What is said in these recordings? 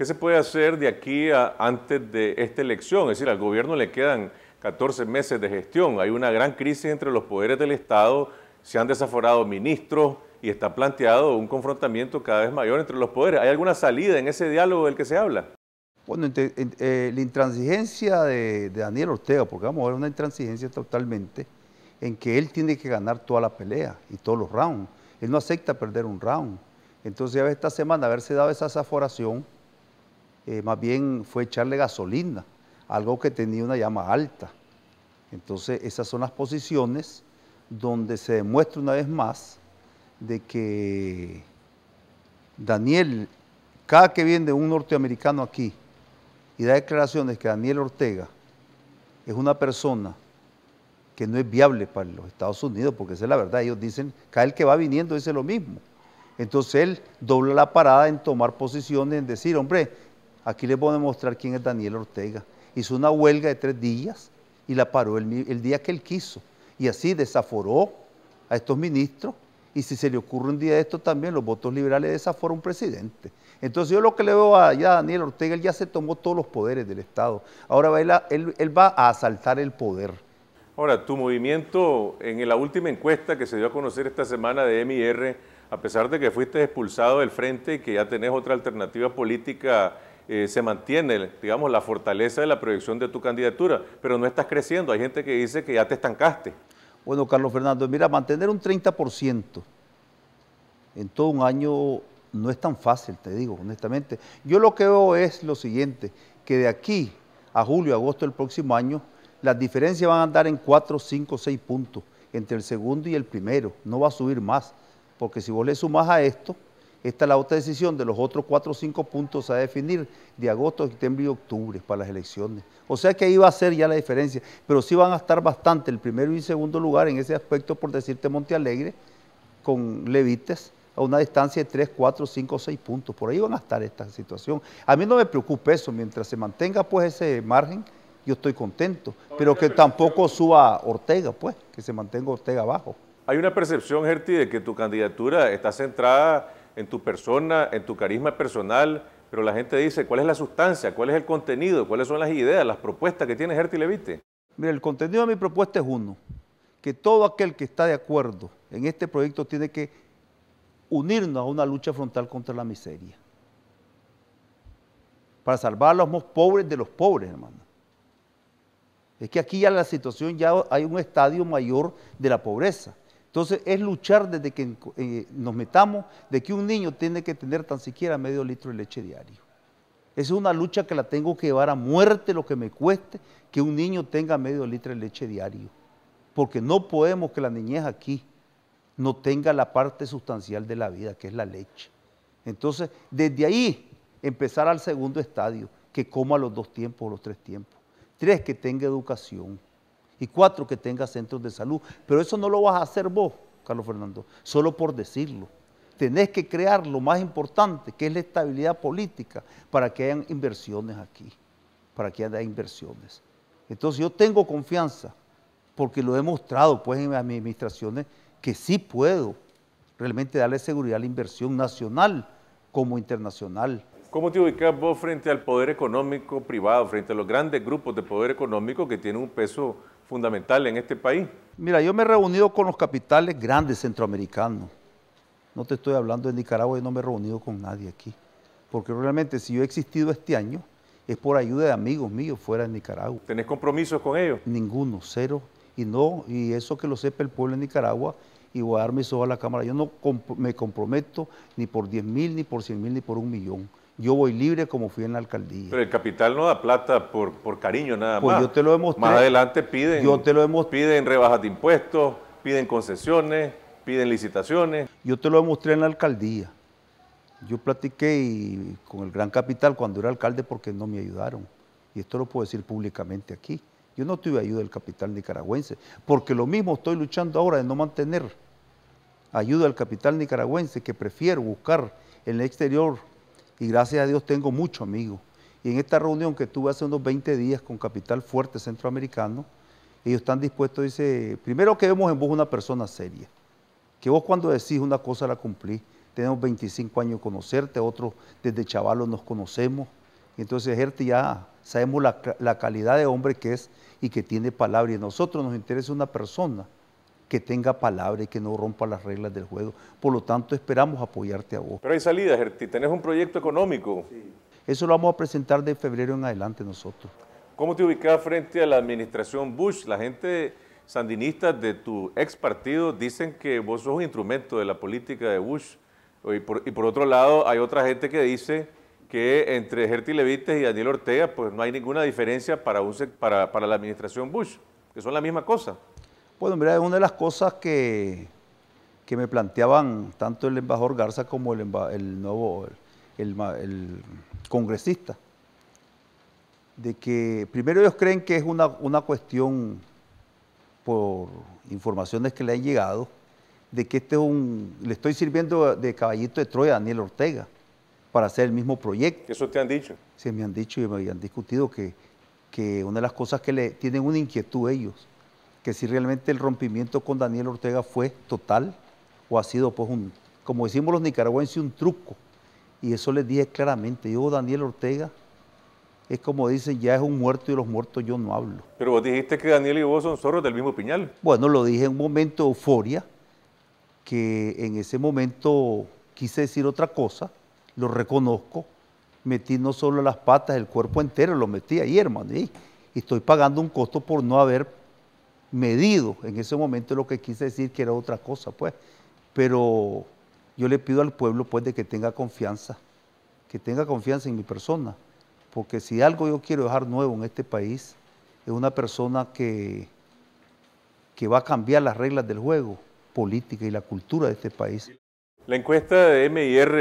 ¿Qué se puede hacer de aquí a antes de esta elección? Es decir, al gobierno le quedan 14 meses de gestión. Hay una gran crisis entre los poderes del Estado, se han desaforado ministros y está planteado un confrontamiento cada vez mayor entre los poderes. ¿Hay alguna salida en ese diálogo del que se habla? Bueno, eh, la intransigencia de, Daniel Ortega, porque vamos a ver una intransigencia totalmente, en que él tiene que ganar toda la pelea y todos los rounds. Él no acepta perder un round. Entonces, ya esta semana haberse dado esa desaforación eh, más bien fue echarle gasolina, algo que tenía una llama alta. Entonces, esas son las posiciones donde se demuestra una vez más de que Daniel, cada que viene un norteamericano aquí y da declaraciones que Daniel Ortega es una persona que no es viable para los Estados Unidos, porque esa es la verdad, ellos dicen, cada el que va viniendo dice lo mismo. Entonces él dobla la parada en tomar posiciones, en decir, hombre, Aquí les voy a demostrar quién es Daniel Ortega. Hizo una huelga de tres días y la paró el, día que él quiso. Y así desaforó a estos ministros. Y si se le ocurre un día de esto también, los votos liberales desaforan un presidente. Entonces yo lo que le veo a, Daniel Ortega, él ya se tomó todos los poderes del Estado. Ahora él, él va a asaltar el poder. Ahora, tu movimiento, en la última encuesta que se dio a conocer esta semana de MIR, a pesar de que fuiste expulsado del frente y que ya tenés otra alternativa política eh, se mantiene, digamos, la fortaleza de la proyección de tu candidatura, pero no estás creciendo. Hay gente que dice que ya te estancaste. Bueno, Carlos Fernando, mira, mantener un 30% en todo un año no es tan fácil, te digo, honestamente. Yo lo que veo es lo siguiente, que de aquí a julio, agosto del próximo año, las diferencias van a andar en 4, 5, 6 puntos entre el segundo y el primero. No va a subir más, porque si vos le sumás a esto, esta es la otra decisión de los otros cuatro o cinco puntos a definir de agosto, septiembre y octubre para las elecciones. O sea que ahí va a ser ya la diferencia, pero sí van a estar bastante el primero y segundo lugar en ese aspecto, por decirte Monte Alegre, con Levites, a una distancia de tres, cuatro, cinco o seis puntos. Por ahí van a estar esta situación. A mí no me preocupa eso, mientras se mantenga pues ese margen, yo estoy contento, pero que tampoco suba Ortega, pues, que se mantenga Ortega abajo. Hay una percepción, Gerti, de que tu candidatura está centrada en tu persona, en tu carisma personal, pero la gente dice, ¿cuál es la sustancia? ¿Cuál es el contenido? ¿Cuáles son las ideas, las propuestas que tiene Gerti Levite? Mira, el contenido de mi propuesta es uno, que todo aquel que está de acuerdo en este proyecto tiene que unirnos a una lucha frontal contra la miseria, para salvar a los más pobres de los pobres, hermano. Es que aquí ya la situación ya hay un estadio mayor de la pobreza. Entonces es luchar desde que eh, nos metamos de que un niño tiene que tener tan siquiera medio litro de leche diario. Esa es una lucha que la tengo que llevar a muerte, lo que me cueste que un niño tenga medio litro de leche diario. Porque no podemos que la niñez aquí no tenga la parte sustancial de la vida, que es la leche. Entonces, desde ahí empezar al segundo estadio, que coma los dos tiempos o los tres tiempos. Tres, que tenga educación y cuatro que tenga centros de salud. Pero eso no lo vas a hacer vos, Carlos Fernando, solo por decirlo. Tenés que crear lo más importante, que es la estabilidad política, para que hayan inversiones aquí, para que haya inversiones. Entonces yo tengo confianza, porque lo he demostrado pues en mis administraciones, que sí puedo realmente darle seguridad a la inversión nacional como internacional. ¿Cómo te ubicas vos frente al poder económico privado, frente a los grandes grupos de poder económico que tienen un peso fundamental en este país. Mira, yo me he reunido con los capitales grandes centroamericanos. No te estoy hablando de Nicaragua, y no me he reunido con nadie aquí. Porque realmente si yo he existido este año es por ayuda de amigos míos fuera de Nicaragua. ¿Tenés compromisos con ellos? Ninguno, cero. Y no, y eso que lo sepa el pueblo de Nicaragua, y voy a mis ojos a la Cámara. Yo no me comprometo ni por diez mil, ni por cien mil, ni por un millón yo voy libre como fui en la alcaldía. Pero el capital no da plata por, cariño nada pues más. pues yo te lo demostré. Más adelante piden, yo te lo demostré. piden rebajas de impuestos, piden concesiones, piden licitaciones. Yo te lo demostré en la alcaldía. Yo platiqué y, con el gran capital cuando era alcalde porque no me ayudaron. Y esto lo puedo decir públicamente aquí. Yo no tuve ayuda del capital nicaragüense, porque lo mismo estoy luchando ahora de no mantener ayuda al capital nicaragüense, que prefiero buscar en el exterior y gracias a Dios tengo muchos amigos. Y en esta reunión que tuve hace unos 20 días con Capital Fuerte Centroamericano, ellos están dispuestos, dice, primero que vemos en vos una persona seria, que vos cuando decís una cosa la cumplís. Tenemos 25 años de conocerte, otros desde chavalos nos conocemos. Y entonces, ya sabemos la, la calidad de hombre que es y que tiene palabra. Y a nosotros nos interesa una persona que tenga palabra y que no rompa las reglas del juego. Por lo tanto, esperamos apoyarte a vos. Pero hay salida, Gerti. Tenés un proyecto económico. Sí. Eso lo vamos a presentar de febrero en adelante nosotros. ¿Cómo te ubicás frente a la administración Bush? La gente sandinista de tu ex partido dicen que vos sos un instrumento de la política de Bush. Y por, otro lado, hay otra gente que dice que entre Gerti Levites y Daniel Ortega, pues no hay ninguna diferencia para, para, para la administración Bush, que son la misma cosa. Bueno, mira, una de las cosas que, que me planteaban tanto el embajador Garza como el, nuevo, el, congresista, de que primero ellos creen que es una, cuestión por informaciones que le han llegado, de que este un, le estoy sirviendo de caballito de Troya a Daniel Ortega para hacer el mismo proyecto. ¿Eso te han dicho? Sí, me han dicho y me han discutido que, que una de las cosas que le tienen una inquietud ellos que si realmente el rompimiento con Daniel Ortega fue total o ha sido, pues, un, como decimos los nicaragüenses, un truco. Y eso les dije claramente, yo, Daniel Ortega, es como dicen, ya es un muerto y los muertos yo no hablo. Pero vos dijiste que Daniel y vos son zorros del mismo piñal. Bueno, lo dije en un momento de euforia, que en ese momento quise decir otra cosa, lo reconozco, metí no solo las patas, el cuerpo entero lo metí ahí, hermano, y estoy pagando un costo por no haber medido. En ese momento lo que quise decir que era otra cosa, pues. Pero yo le pido al pueblo, pues, de que tenga confianza, que tenga confianza en mi persona. Porque si algo yo quiero dejar nuevo en este país, es una persona que, que va a cambiar las reglas del juego, política y la cultura de este país. La encuesta de MIR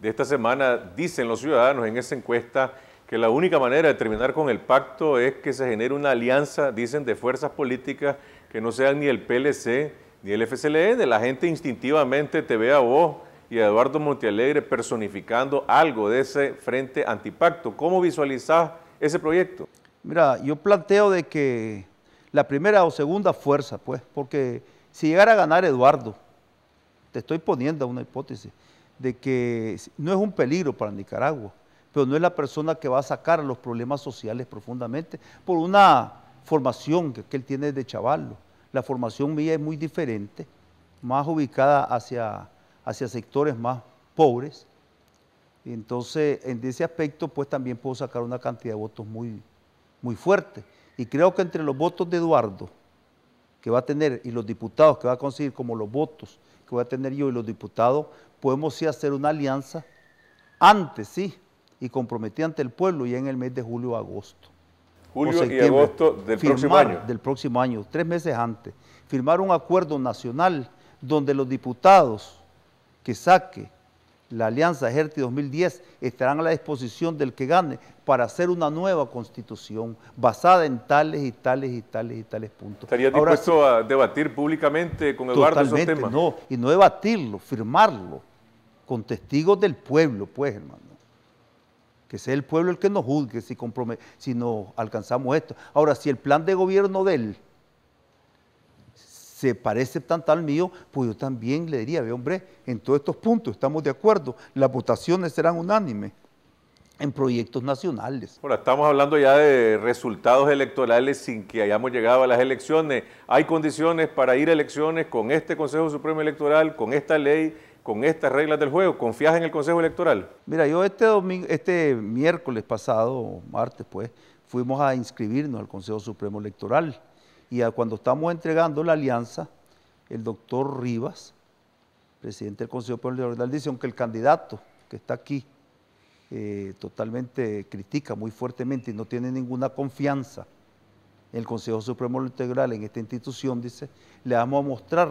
de esta semana, dicen los ciudadanos en esa encuesta, que la única manera de terminar con el pacto es que se genere una alianza, dicen, de fuerzas políticas que no sean ni el PLC ni el FCLN. La gente instintivamente te ve a vos y a Eduardo Montealegre personificando algo de ese frente antipacto. ¿Cómo visualizás ese proyecto? Mira, yo planteo de que la primera o segunda fuerza, pues, porque si llegara a ganar Eduardo, te estoy poniendo una hipótesis, de que no es un peligro para Nicaragua pero no es la persona que va a sacar los problemas sociales profundamente por una formación que, él tiene de chavallo. La formación mía es muy diferente, más ubicada hacia, hacia sectores más pobres. Y entonces, en ese aspecto, pues también puedo sacar una cantidad de votos muy, muy fuerte. Y creo que entre los votos de Eduardo, que va a tener, y los diputados que va a conseguir, como los votos que voy a tener yo y los diputados, podemos sí hacer una alianza antes, sí, y comprometí ante el pueblo ya en el mes de julio agosto. Julio y agosto del próximo año. Del próximo año, tres meses antes. Firmar un acuerdo nacional donde los diputados que saque la Alianza Ejército 2010 estarán a la disposición del que gane para hacer una nueva constitución basada en tales y tales y tales y tales puntos. ¿Estaría dispuesto a debatir públicamente con Eduardo esos temas? No, y no debatirlo, firmarlo, con testigos del pueblo, pues, hermano que sea el pueblo el que nos juzgue si, si no alcanzamos esto. Ahora, si el plan de gobierno de él se parece tanto al mío, pues yo también le diría, ve hombre, en todos estos puntos estamos de acuerdo, las votaciones serán unánimes en proyectos nacionales. Ahora, estamos hablando ya de resultados electorales sin que hayamos llegado a las elecciones. Hay condiciones para ir a elecciones con este Consejo Supremo Electoral, con esta ley con estas reglas del juego? ¿Confías en el Consejo Electoral? Mira, yo este, domingo, este miércoles pasado, martes pues, fuimos a inscribirnos al Consejo Supremo Electoral y a, cuando estamos entregando la alianza, el doctor Rivas, presidente del Consejo Supremo Electoral, dice, aunque el candidato que está aquí eh, totalmente critica muy fuertemente y no tiene ninguna confianza en el Consejo Supremo Electoral, en esta institución, dice, le vamos a mostrar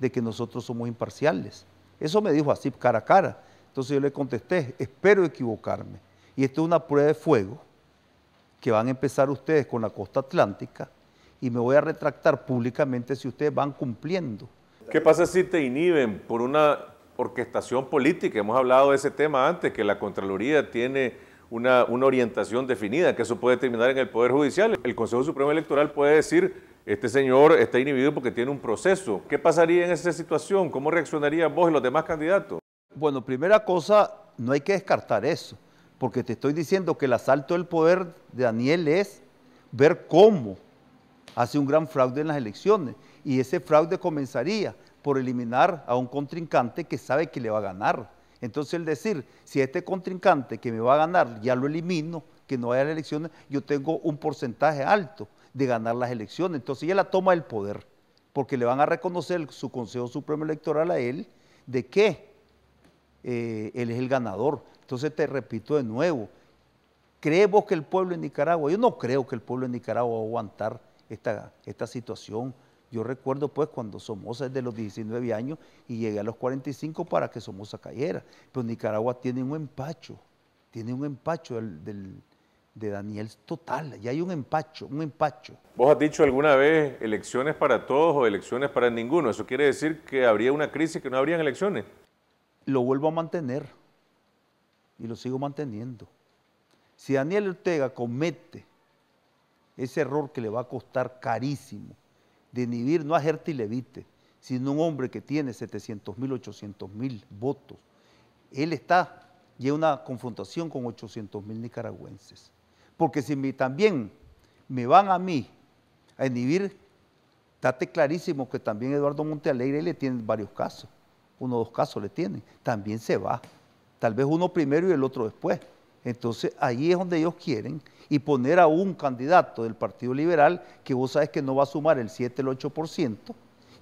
de que nosotros somos imparciales eso me dijo así, cara a cara. Entonces yo le contesté, espero equivocarme. Y esto es una prueba de fuego que van a empezar ustedes con la costa atlántica y me voy a retractar públicamente si ustedes van cumpliendo. ¿Qué pasa si te inhiben por una orquestación política? Hemos hablado de ese tema antes, que la Contraloría tiene una, orientación definida, que eso puede terminar en el Poder Judicial. El Consejo Supremo Electoral puede decir este señor está inhibido porque tiene un proceso. ¿Qué pasaría en esa situación? ¿Cómo reaccionarían vos y los demás candidatos? Bueno, primera cosa, no hay que descartar eso, porque te estoy diciendo que el asalto del poder de Daniel es ver cómo hace un gran fraude en las elecciones, y ese fraude comenzaría por eliminar a un contrincante que sabe que le va a ganar. Entonces, el decir, si este contrincante que me va a ganar ya lo elimino, que no las elecciones, yo tengo un porcentaje alto de ganar las elecciones. Entonces ella la toma el poder, porque le van a reconocer su Consejo Supremo Electoral a él de que eh, él es el ganador. Entonces te repito de nuevo, ¿creemos que el pueblo de Nicaragua, yo no creo que el pueblo de Nicaragua va a aguantar esta, esta situación? Yo recuerdo pues cuando Somoza es de los 19 años y llegué a los 45 para que Somoza cayera, pero Nicaragua tiene un empacho, tiene un empacho del de Daniel total, y hay un empacho, un empacho. Vos has dicho alguna vez elecciones para todos o elecciones para ninguno, eso quiere decir que habría una crisis, que no habrían elecciones. Lo vuelvo a mantener y lo sigo manteniendo. Si Daniel Ortega comete ese error que le va a costar carísimo, de inhibir no a Gerti Levite, sino un hombre que tiene 700 mil, 800 mil votos, él está y una confrontación con 800 mil nicaragüenses. Porque si me, también me van a mí a inhibir, date clarísimo que también Eduardo Montealegre le tiene varios casos. Uno o dos casos le tienen. También se va. Tal vez uno primero y el otro después. Entonces ahí es donde ellos quieren y poner a un candidato del Partido Liberal que vos sabes que no va a sumar el 7, el 8%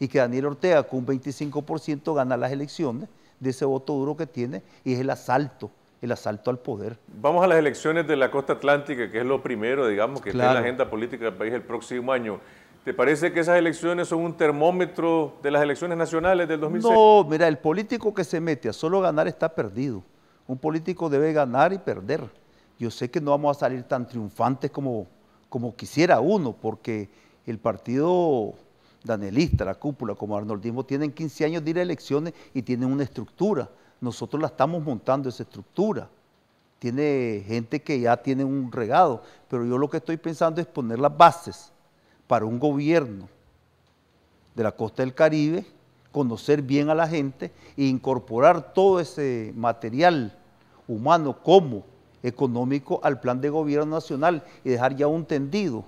y que Daniel Ortega con un 25% gana las elecciones de ese voto duro que tiene y es el asalto el asalto al poder. Vamos a las elecciones de la costa atlántica, que es lo primero, digamos, que está en la agenda política del país el próximo año. ¿Te parece que esas elecciones son un termómetro de las elecciones nacionales del 2006? No, mira, el político que se mete a solo ganar está perdido. Un político debe ganar y perder. Yo sé que no vamos a salir tan triunfantes como, como quisiera uno, porque el partido danelista, la cúpula, como Arnoldismo, tienen 15 años de ir a elecciones y tienen una estructura nosotros la estamos montando esa estructura. Tiene gente que ya tiene un regado, pero yo lo que estoy pensando es poner las bases para un gobierno de la costa del Caribe, conocer bien a la gente e incorporar todo ese material humano como económico al plan de gobierno nacional y dejar ya un tendido,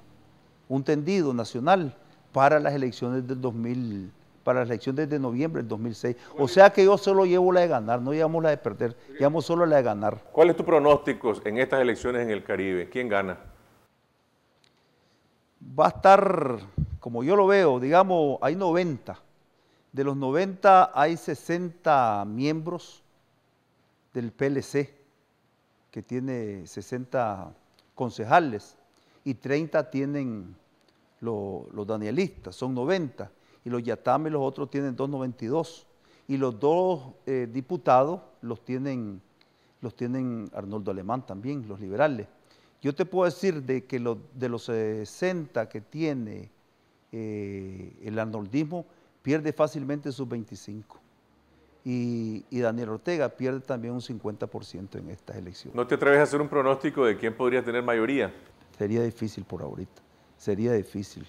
un tendido nacional para las elecciones del 2020 para las elecciones desde noviembre del 2006. O sea que yo solo llevo la de ganar, no llevamos la de perder, llevamos solo la de ganar. ¿Cuáles es tu pronóstico en estas elecciones en el Caribe? ¿Quién gana? Va a estar, como yo lo veo, digamos, hay 90. De los 90 hay 60 miembros del PLC, que tiene 60 concejales, y 30 tienen los danielistas, son 90 y los Yatame, los otros tienen 2.92. Y los dos eh, diputados los tienen, los tienen Arnoldo Alemán también, los liberales. Yo te puedo decir de que de los 60 que tiene eh, el arnoldismo, pierde fácilmente sus 25. Y, y, Daniel Ortega pierde también un 50% en estas elecciones. ¿No te atreves a hacer un pronóstico de quién podría tener mayoría? Sería difícil por ahorita, sería difícil.